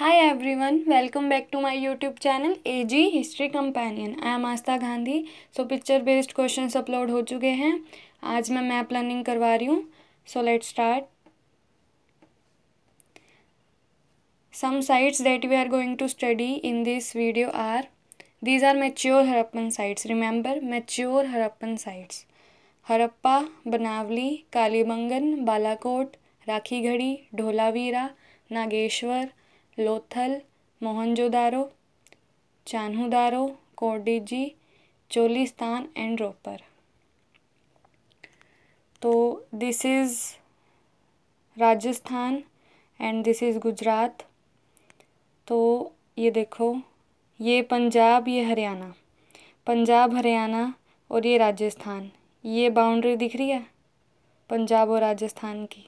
hi everyone welcome back to my YouTube channel AG history companion I am Aastha Gandhi so picture based question upload हो चुके हैं आज मैं map learning करवा रही हूँ so let start some sites that we are going to study in this video are these are mature Harappan sites remember mature Harappan sites Harappa Banawali Kalibangan Balakot घड़ी Dholavira Nageshwar Lothal Mohenjodaro Chanhudaro Kot Diji Cholistan and Ropar तो this is Rajasthan and this is Gujarat तो ये देखो ये पंजाब ये हरियाणा पंजाब हरियाणा और ये राजस्थान ये बाउंड्री दिख रही है पंजाब और राजस्थान की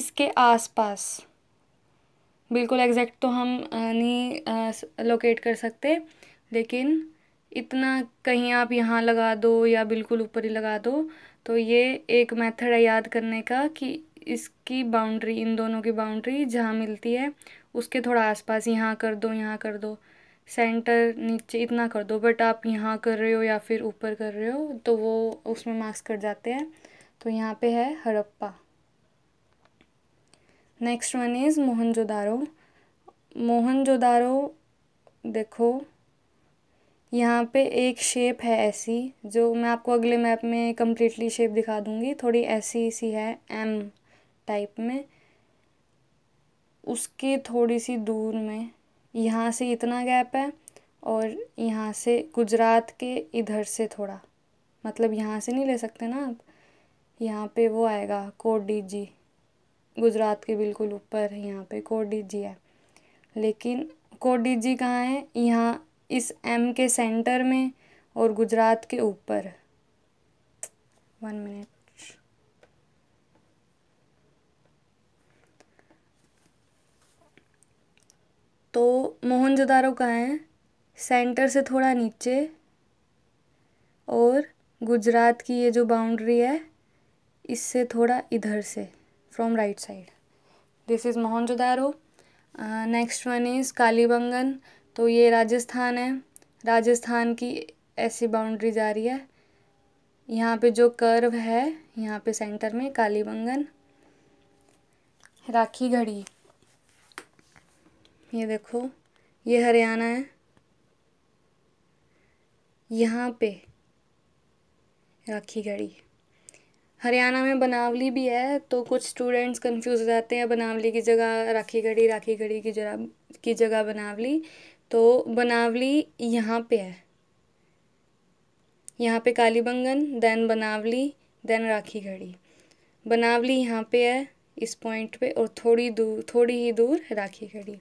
इसके आसपास बिल्कुल एग्जैक्ट तो हम नहीं लोकेट कर सकते लेकिन इतना कहीं आप यहाँ लगा दो या बिल्कुल ऊपर ही लगा दो तो ये एक मेथड है याद करने का कि इसकी बाउंड्री इन दोनों की बाउंड्री जहाँ मिलती है उसके थोड़ा आसपास यहाँ कर दो यहाँ कर दो सेंटर नीचे इतना कर दो बट आप यहाँ कर रहे हो या फिर ऊपर कर रहे हो तो वो उसमें मार्क्स कट जाते हैं तो यहाँ पे है Harappa next one is Mohenjodaro Mohenjodaro देखो यहाँ पे एक शेप है ऐसी जो मैं आपको अगले मैप में कम्प्लीटली शेप दिखा दूँगी थोड़ी ऐसी सी है एम टाइप में उसके थोड़ी सी दूर में यहाँ से इतना गैप है और यहाँ से गुजरात के इधर से थोड़ा मतलब यहाँ से नहीं ले सकते ना आप यहाँ पे वो आएगा कोडी जी गुजरात के बिल्कुल ऊपर है यहाँ पे कोडी जी है लेकिन कोडी जी कहाँ है यहाँ इस एम के सेंटर में और गुजरात के ऊपर वन मिनट तो मोहनजोदारो कहाँ है सेंटर से थोड़ा नीचे और गुजरात की ये जो बाउंड्री है इससे थोड़ा इधर से from right side this is mohenjo-daro uh, next one is kalibangan तो ये राजस्थान है राजस्थान की ऐसी बाउंड्री जा रही है यहाँ पे जो कर्व है यहाँ पे सेंटर में कालीबंगन राखी घड़ी ये देखो ये हरियाणा है यहाँ पे राखी घड़ी हरियाणा में बनावली भी है तो कुछ स्टूडेंट्स कंफ्यूज हो जाते हैं बनावली की जगह राखी गढ़ी राखी गढ़ी की जरा की जगह बनावली तो बनावली यहाँ पे है यहाँ पे Kalibangan then Banawali then Rakhigarhi Banawali यहाँ पे है इस पॉइंट पे और थोड़ी दूर थोड़ी ही दूर राखी गढ़ी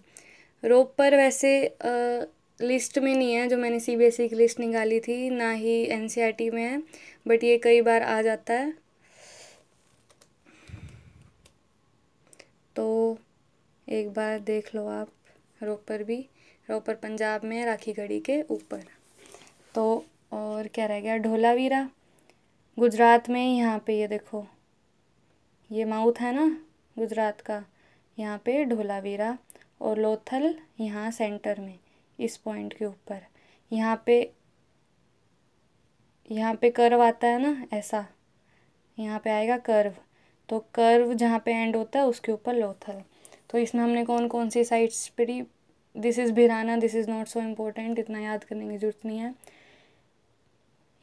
रोप पर वैसे आ, लिस्ट में नहीं है जो मैंने सी बी एस ई की लिस्ट निकाली थी ना ही एन सी आर टी में है बट ये कई बार आ जाता है तो एक बार देख लो आप रोपर भी रोपर पंजाब में राखी गढ़ी के ऊपर तो और क्या रह गया ढोलावीरा गुजरात में यहाँ पे ये देखो ये माउथ है ना गुजरात का यहाँ पे ढोलावीरा और लोथल यहाँ सेंटर में इस पॉइंट के ऊपर यहाँ पे यहाँ पे कर्व आता है ना ऐसा यहाँ पे आएगा कर्व तो कर्व जहाँ पे एंड होता है उसके ऊपर लोथल तो इसमें हमने कौन कौन सी साइड्स पढ़ी this is Bhirrana this is not so important इतना याद करने की ज़रूरत नहीं है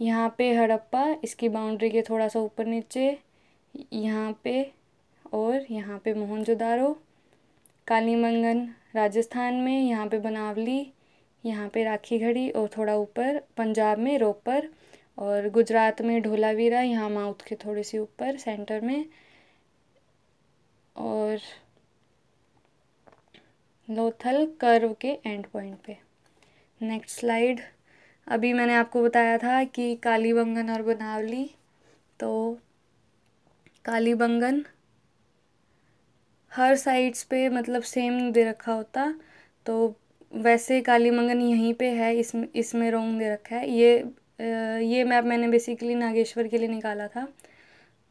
यहाँ पे हड़प्पा इसकी बाउंड्री के थोड़ा सा ऊपर नीचे यहाँ पे और यहाँ पे मोहनजोदारो काली मंगन राजस्थान में यहाँ पे बनावली यहाँ पे राखी घड़ी और थोड़ा ऊपर पंजाब में रोपर और गुजरात में ढोलावीरा यहाँ माउथ के थोड़े से ऊपर सेंटर में और लोथल कर्व के एंड पॉइंट पे नेक्स्ट स्लाइड अभी मैंने आपको बताया था कि कालीबंगन और बनावली तो कालीबंगन हर साइड्स पे मतलब सेम दे रखा होता तो वैसे कालीमंगन यहीं पे है इस इसमें रोंग दे रखा है ये ये मैप मैंने बेसिकली नागेश्वर के लिए निकाला था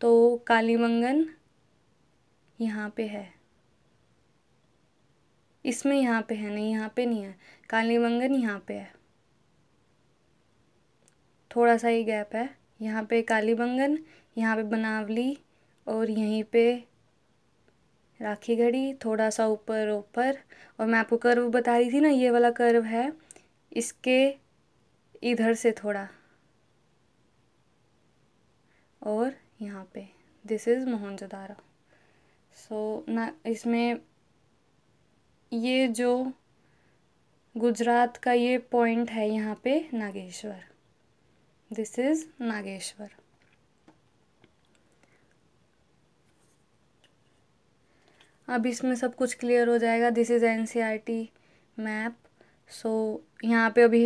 तो कालीमंगन यहाँ पे है इसमें यहाँ पे है नहीं यहाँ पे नहीं है काली मंगन यहाँ पे है थोड़ा सा ही गैप है यहाँ पे काली मंगन यहाँ पे बनावली और यहीं पे राखी घड़ी थोड़ा सा ऊपर ऊपर और मैं आपको कर्व बता रही थी ना ये वाला कर्व है इसके इधर से थोड़ा और यहाँ पे this is Mohenjodaro so so, ना इसमें ये जो गुजरात का ये पॉइंट है यहाँ पे नागेश्वर दिस इज़ नागेश्वर अब इसमें सब कुछ क्लियर हो जाएगा this is N C R T map so यहाँ पे अभी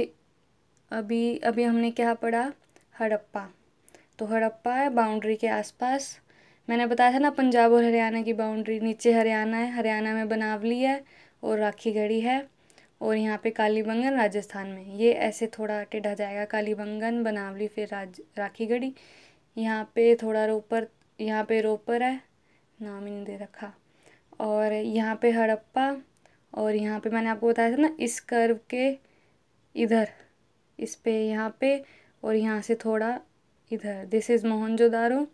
अभी अभी हमने क्या पढ़ा हड़प्पा तो हड़प्पा है बाउंड्री के आसपास मैंने बताया था ना पंजाब और हरियाणा की बाउंड्री नीचे हरियाणा है हरियाणा में बनावली है और राखी गढ़ी है और यहाँ पे काली बंगन राजस्थान में ये ऐसे थोड़ा टेढ़ा जाएगा काली बंगन बनावली फिर राज राखी गढ़ी यहाँ पे थोड़ा रोपर यहाँ पे रोपर है नाम ही नहीं दे रखा और यहाँ पे हड़प्पा और यहाँ पे मैंने आपको बताया था ना इस कर्व के इधर इस पे यहाँ पे और यहाँ से थोड़ा इधर दिस इज़ मोहनजोदारो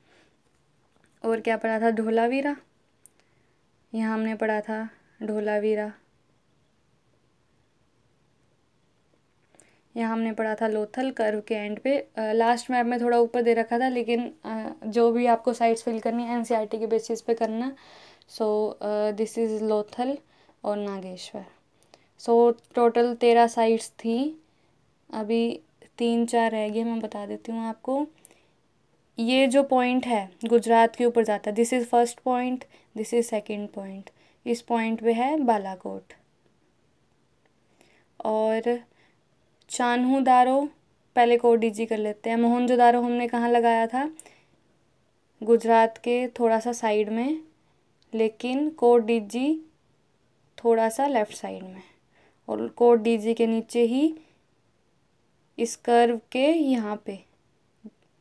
और क्या पढ़ा था ढोलावीरा यहाँ हमने पढ़ा था ढोलावीरा यहाँ हमने पढ़ा था लोथल कर्व के एंड पे लास्ट मैप में थोड़ा ऊपर दे रखा था लेकिन जो भी आपको साइट्स फिल करनी है एनसीईआरटी e के बेसिस पे करना सो दिस इज़ लोथल और नागेश्वर सो टोटल तेरह साइट्स थी अभी तीन चार रह गए मैं बता देती हूँ आपको ये जो पॉइंट है गुजरात के ऊपर जाता है this is first point this is second point इस पॉइंट पे है बालाकोट और चानहू दारो पहले को डीजी कर लेते हैं मोहन दारो हमने कहाँ लगाया था गुजरात के थोड़ा सा साइड में लेकिन कोट डीजी थोड़ा सा लेफ़्ट साइड में और कोट डीजी के नीचे ही इस कर्व के यहाँ पे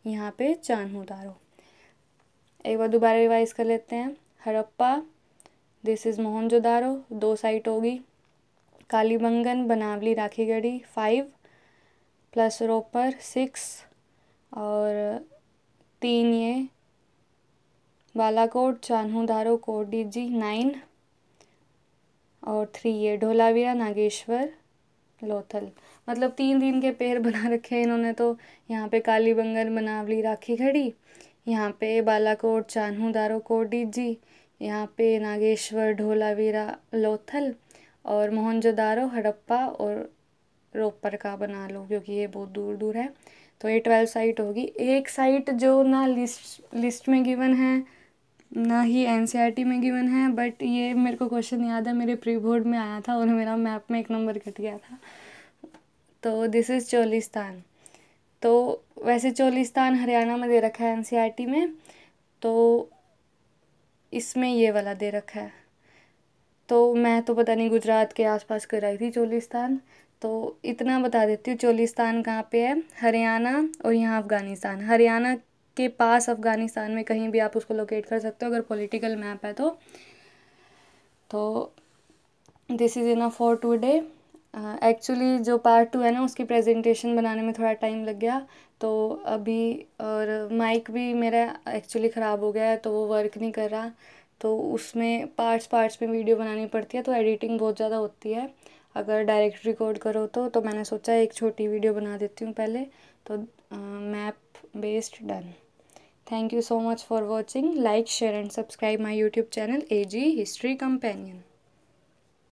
यहाँ पे चांद उतारो एक बार दोबारा रिवाइज कर लेते हैं हड़प्पा दिस इज़ मोहनजोदारो दो साइट होगी Kalibangan Banawali Rakhigarhi five plus Ropar six और तीन ये बालाकोट दारो कोडी जी नाइन और थ्री ये ढोलावीरा नागेश्वर लोथल मतलब तीन दिन के पेड़ बना रखे हैं इन्होंने तो यहाँ पे काली बंगल मनावली राखी खड़ी यहाँ पे बालाकोट चानू दारो कोट कोडीजी यहाँ पे नागेश्वर ढोलावीरा लोथल और मोहनजोदारो हड़प्पा और रोपर का बना लो क्योंकि ये बहुत दूर दूर है तो ये ट्वेल्व साइट होगी एक साइट जो ना लिस्ट लिस्ट में गिवन है ना ही एन e में गिवन है बट ये मेरे को क्वेश्चन याद है मेरे प्री बोर्ड में आया था और मेरा मैप में एक नंबर कट गया था तो दिस इज़ चोलिस्तान तो वैसे चोलिस्तान हरियाणा में दे रखा है एनसीईआरटी e में तो इसमें ये वाला दे रखा है तो मैं तो पता नहीं गुजरात के आसपास कराई थी चोलिस्तान तो इतना बता देती हूँ चोलिस्तान कहाँ पे है हरियाणा और यहाँ अफ़गानिस्तान हरियाणा के पास अफ़गानिस्तान में कहीं भी आप उसको लोकेट कर सकते हो अगर पॉलिटिकल मैप है तो तो this is enough for today actually uh, जो पार्ट टू है ना उसकी प्रेजेंटेशन बनाने में थोड़ा टाइम लग गया तो अभी और माइक भी मेरा एक्चुअली ख़राब हो गया है तो वो वर्क नहीं कर रहा तो उसमें पार्ट्स पार्ट्स में वीडियो बनानी पड़ती है तो एडिटिंग बहुत ज़्यादा होती है अगर डायरेक्ट रिकॉर्ड करो तो तो मैंने सोचा एक छोटी वीडियो बना देती हूँ पहले तो map based done thank you so much for watching like share and subscribe my YouTube channel A G history companion